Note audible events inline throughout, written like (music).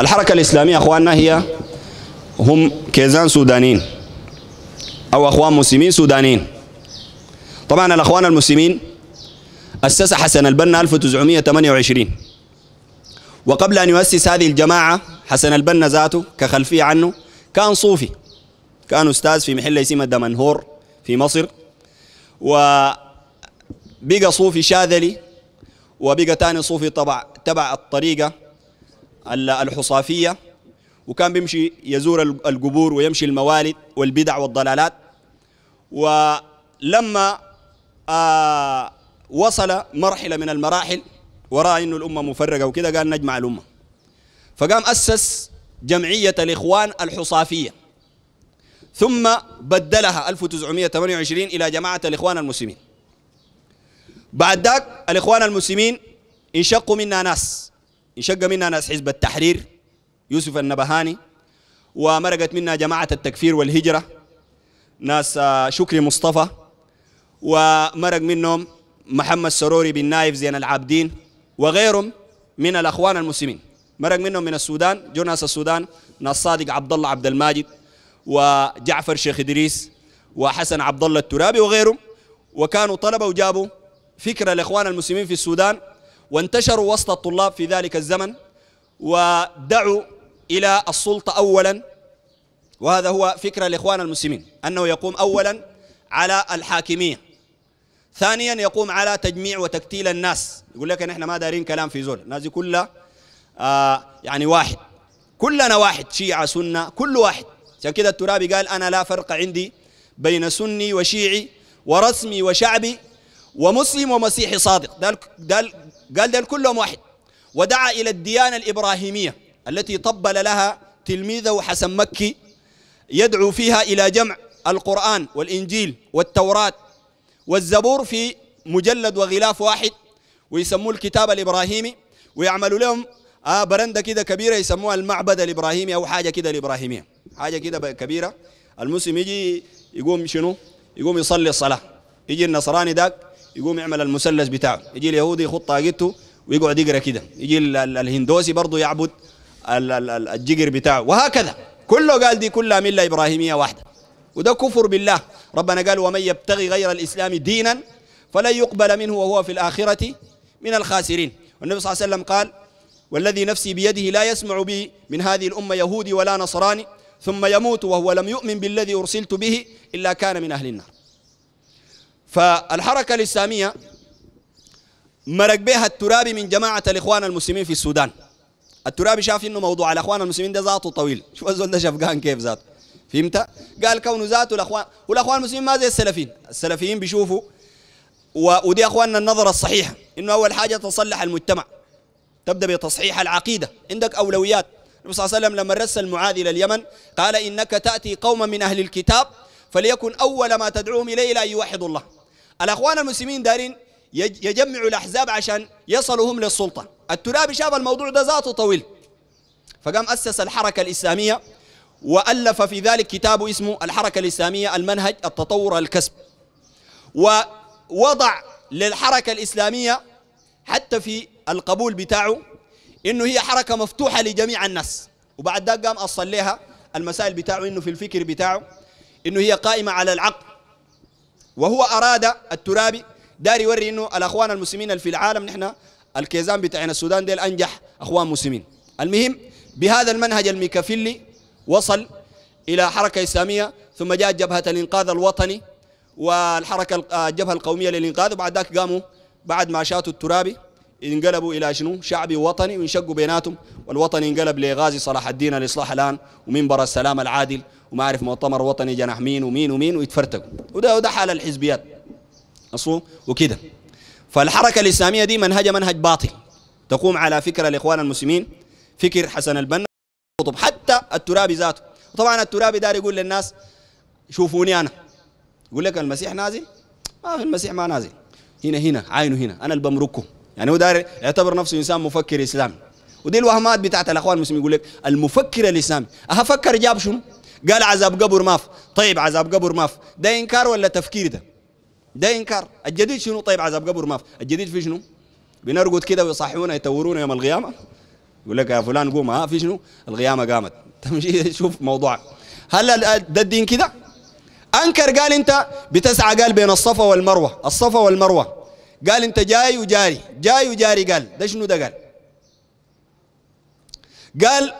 الحركة الإسلامية أخواننا هي هم كيزان سودانيين أو أخوان مسلمين سودانيين طبعا الأخوان المسلمين أسس حسن البنا 1928 وقبل أن يؤسس هذه الجماعة حسن البنا ذاته كخلفية عنه كان صوفي كان أستاذ في محل يسمى دمنهور في مصر وبقى صوفي شاذلي وبقى ثاني صوفي طبع تبع الطريقة الحصافية وكان بيمشي يزور القبور ويمشي الموالد والبدع والضلالات ولما آه وصل مرحلة من المراحل ورأى أنه الأمة مفرقة وكذا قال نجمع الأمة فقام أسس جمعية الإخوان الحصافية ثم بدلها 1928 إلى جماعة الإخوان المسلمين بعد ذاك الإخوان المسلمين انشقوا منا ناس انشق منها ناس حزب التحرير يوسف النبهاني ومرقت منها جماعة التكفير والهجرة ناس آه، شكري مصطفى ومرق منهم محمد سروري بن نايف زين العابدين وغيرهم من الأخوان المسلمين مرق منهم من السودان جو ناس السودان ناس صادق عبد الله عبد الماجد وجعفر شيخ إدريس وحسن عبد الله الترابي وغيرهم وكانوا طلبة وجابوا فكرة لإخوان المسلمين في السودان وانتشروا وسط الطلاب في ذلك الزمن ودعوا إلى السلطة أولا وهذا هو فكرة لإخوان المسلمين أنه يقوم أولا على الحاكمية ثانيا يقوم على تجميع وتكتيل الناس يقول لك نحن ما دارين كلام في زول الناس كلها آه يعني واحد كلنا واحد شيعة سنة كل واحد عشان كده الترابي قال أنا لا فرق عندي بين سني وشيعي ورسمي وشعبي ومسلم ومسيحي صادق ده ده قال دول كلهم واحد ودعا إلى الديانة الإبراهيمية التي طبل لها تلميذه حسن مكي يدعو فيها إلى جمع القرآن والإنجيل والتوراة والزبور في مجلد وغلاف واحد ويسموه الكتاب الإبراهيمي ويعملوا لهم آه برندة كده كبيرة يسموها المعبد الإبراهيمي أو حاجة كده الإبراهيمية حاجة كده كبيرة المسلم يجي يقوم شنو يقوم يصلي الصلاة يجي النصراني داك يقوم يعمل المثلث بتاعه يجي اليهودي يخط طاقته ويقعد يقرا كده يجي الهندوسي برضه يعبد الجقر بتاعه وهكذا كله قال دي كلها مله ابراهيميه واحده وده كفر بالله ربنا قال ومن يبتغي غير الاسلام دينا فلن يقبل منه وهو في الاخره من الخاسرين والنبي صلى الله عليه وسلم قال والذي نفسي بيده لا يسمع بي من هذه الامه يهودي ولا نصراني ثم يموت وهو لم يؤمن بالذي ارسلت به الا كان من اهل النار فالحركة الإسلامية مرق بها الترابي من جماعة الإخوان المسلمين في السودان الترابي شاف انه موضوع الاخوان المسلمين ده ذاته طويل (laughs) شوف الزول ده شفقان كيف ذاته فهمت قال كونه ذاته الاخوان والاخوان المسلمين ما زي السلفيين السلفيين بيشوفوا و... ودي اخواننا النظره الصحيحه انه اول حاجه تصلح المجتمع تبدا بتصحيح العقيده عندك اولويات النبي صلى الله عليه وسلم لما رسل معاذ الى اليمن قال انك تاتي قوما من اهل الكتاب فليكن اول ما تدعوهم اليه لا يوحدوا الله الأخوان المسلمين دارين يجمعوا الأحزاب عشان هم للسلطة الترابي شاف الموضوع ده ذاته طويل فقام أسس الحركة الإسلامية وألف في ذلك كتابه اسمه الحركة الإسلامية المنهج التطور الكسب ووضع للحركة الإسلامية حتى في القبول بتاعه إنه هي حركة مفتوحة لجميع الناس وبعد ذلك قام أصل لها المسائل بتاعه إنه في الفكر بتاعه إنه هي قائمة على العقل وهو أراد الترابي داري يوري إنه الأخوان المسلمين في العالم نحن الكيزان بتاعنا السودان ديل أنجح أخوان مسلمين المهم بهذا المنهج الميكافيلي وصل إلى حركة إسلامية ثم جاءت جبهة الإنقاذ الوطني والحركة آه، الجبهة القومية للإنقاذ وبعد ذاك قاموا بعد ما شاتوا الترابي انقلبوا الى شنو؟ شعبي ووطني وانشقوا بيناتهم والوطني انقلب لغازي صلاح الدين الاصلاح الان ومنبر السلام العادل وما عارف مؤتمر وطني جناح مين ومين ومين ويتفرتقوا وده وده حال الحزبيات اصلا وكده فالحركه الاسلاميه دي منهجها منهج باطل تقوم على فكره الاخوان المسلمين فكر حسن البنا حتى الترابي ذاته طبعا الترابي دار يقول للناس شوفوني انا يقول لك المسيح نازل ما آه، في المسيح ما نازل هنا هنا عينه هنا انا اللي بمركه يعني هو دار يعتبر نفسه انسان مفكر اسلامي ودي الوهمات بتاعت الاخوان المسلمين يقول لك المفكر الاسلامي افكر جاب شنو قال عذاب قبر ماف طيب عذاب قبر ماف ده انكار ولا تفكير ده ده انكار الجديد شنو طيب عذاب قبر ماف الجديد في شنو بنرقد كده ويصحونا يتورونا يوم القيامه يقول لك يا فلان قوم ها في شنو القيامه قامت (laughs) تمشي تشوف موضوع هل ده الدين كده انكر قال انت بتسعى قال بين الصفا والمروه الصفا والمروه قال انت جاي وجاري جاي وجاري قال ده شنو ده قال قال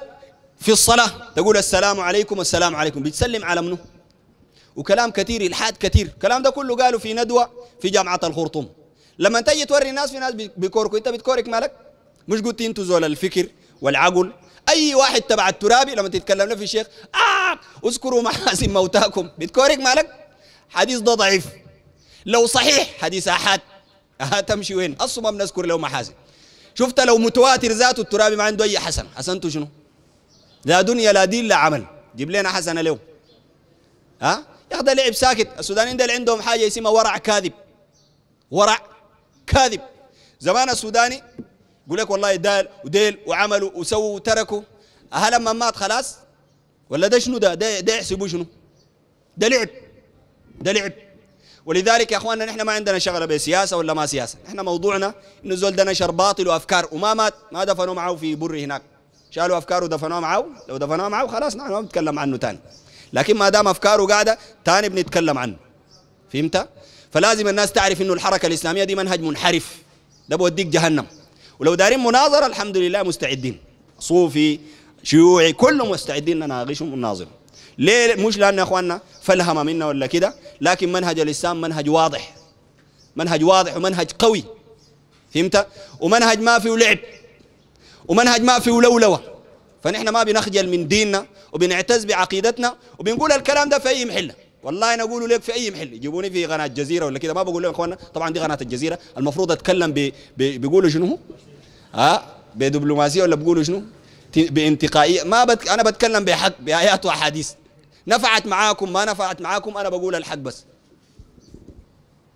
في الصلاة تقول السلام عليكم السلام عليكم بتسلم على منه وكلام كثير الحاد كثير الكلام ده كله قالوا في ندوة في جامعة الخرطوم لما تجي توري الناس في ناس بيكوركوا انت بتكورك مالك مش قلت انتوا زول الفكر والعقل اي واحد تبع الترابي لما تتكلم له في الشيخ آه اذكروا محاسن موتاكم بتكورك مالك حديث ده ضعيف لو صحيح حديث احاد أه تمشي وين اصلا ما بنذكر له محاسن شفت لو متواتر ذاته الترابي ما عنده اي حسن حسنته شنو لا دنيا لا دين لا عمل جيب لنا حسنه له ها يا ده لعب ساكت السودانيين ده عندهم حاجه اسمها ورع كاذب ورع كاذب زمان السوداني يقول لك والله دال وديل وعملوا وسووا وتركوا هل لما مات خلاص ولا ده شنو ده ده, ده يحسبوا شنو ده لعب ده لعب ولذلك يا اخواننا نحن ما عندنا شغله بسياسه ولا ما سياسه، نحن موضوعنا انه زول ده نشر باطل وافكار وما مات ما دفنوا معه في بر هناك شالوا افكاره ودفنوها معه لو دفنوها معه خلاص نحن ما بنتكلم عنه ثاني لكن ما دام افكاره قاعده ثاني بنتكلم عنه فهمت فلازم الناس تعرف انه الحركه الاسلاميه دي منهج منحرف ده بوديك جهنم ولو دارين مناظره الحمد لله مستعدين صوفي شيوعي كلهم مستعدين نناقشهم ونناظر ليه مش لان يا اخواننا فلهم منا ولا كده لكن منهج الاسلام منهج واضح منهج واضح ومنهج قوي فهمت ومنهج ما فيه لعب ومنهج ما فيه لولوه فنحن ما بنخجل من ديننا وبنعتز بعقيدتنا وبنقول الكلام ده في اي محله والله انا اقول لك في اي محل يجيبوني في قناه الجزيره ولا كده ما بقول لهم اخواننا طبعا دي قناه الجزيره المفروض اتكلم ب... بيقولوا شنو ها آه بدبلوماسيه ولا بيقولوا شنو بانتقائيه ما بت... انا بتكلم بحق بايات واحاديث نفعت معاكم ما نفعت معاكم انا بقول الحق بس